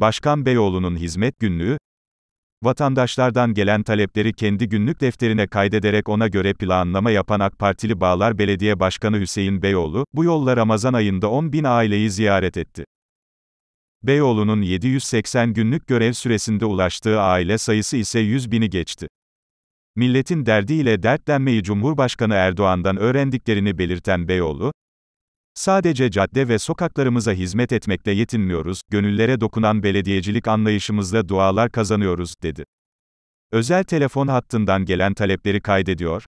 Başkan Beyoğlu'nun hizmet günlüğü, vatandaşlardan gelen talepleri kendi günlük defterine kaydederek ona göre planlama yapan AK Partili Bağlar Belediye Başkanı Hüseyin Beyoğlu, bu yolla Ramazan ayında 10 bin aileyi ziyaret etti. Beyoğlu'nun 780 günlük görev süresinde ulaştığı aile sayısı ise 100 bini geçti. Milletin derdiyle dertlenmeyi Cumhurbaşkanı Erdoğan'dan öğrendiklerini belirten Beyoğlu, Sadece cadde ve sokaklarımıza hizmet etmekle yetinmiyoruz, gönüllere dokunan belediyecilik anlayışımızla dualar kazanıyoruz, dedi. Özel telefon hattından gelen talepleri kaydediyor.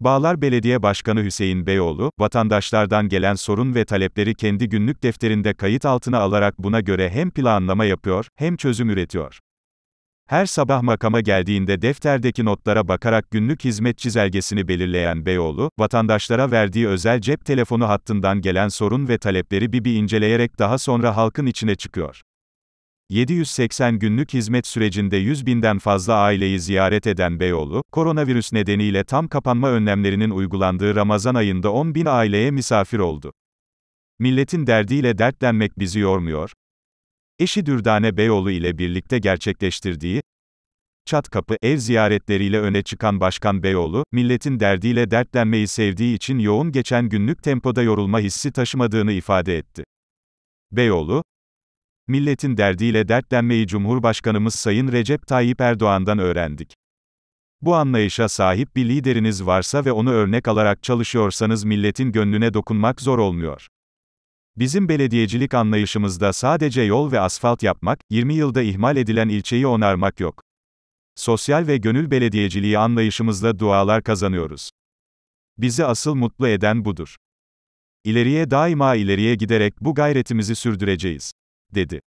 Bağlar Belediye Başkanı Hüseyin Beyoğlu, vatandaşlardan gelen sorun ve talepleri kendi günlük defterinde kayıt altına alarak buna göre hem planlama yapıyor, hem çözüm üretiyor. Her sabah makama geldiğinde defterdeki notlara bakarak günlük hizmet çizelgesini belirleyen Beyoğlu, vatandaşlara verdiği özel cep telefonu hattından gelen sorun ve talepleri bir bir inceleyerek daha sonra halkın içine çıkıyor. 780 günlük hizmet sürecinde 100 binden fazla aileyi ziyaret eden Beyoğlu, koronavirüs nedeniyle tam kapanma önlemlerinin uygulandığı Ramazan ayında 10 bin aileye misafir oldu. Milletin derdiyle dertlenmek bizi yormuyor, eşi Dürdane Beyoğlu ile birlikte gerçekleştirdiği, Çat kapı ev ziyaretleriyle öne çıkan Başkan Beyoğlu, milletin derdiyle dertlenmeyi sevdiği için yoğun geçen günlük tempoda yorulma hissi taşımadığını ifade etti. Beyoğlu, milletin derdiyle dertlenmeyi Cumhurbaşkanımız Sayın Recep Tayyip Erdoğan'dan öğrendik. Bu anlayışa sahip bir lideriniz varsa ve onu örnek alarak çalışıyorsanız milletin gönlüne dokunmak zor olmuyor. Bizim belediyecilik anlayışımızda sadece yol ve asfalt yapmak, 20 yılda ihmal edilen ilçeyi onarmak yok. Sosyal ve gönül belediyeciliği anlayışımızla dualar kazanıyoruz. Bizi asıl mutlu eden budur. İleriye daima ileriye giderek bu gayretimizi sürdüreceğiz, dedi.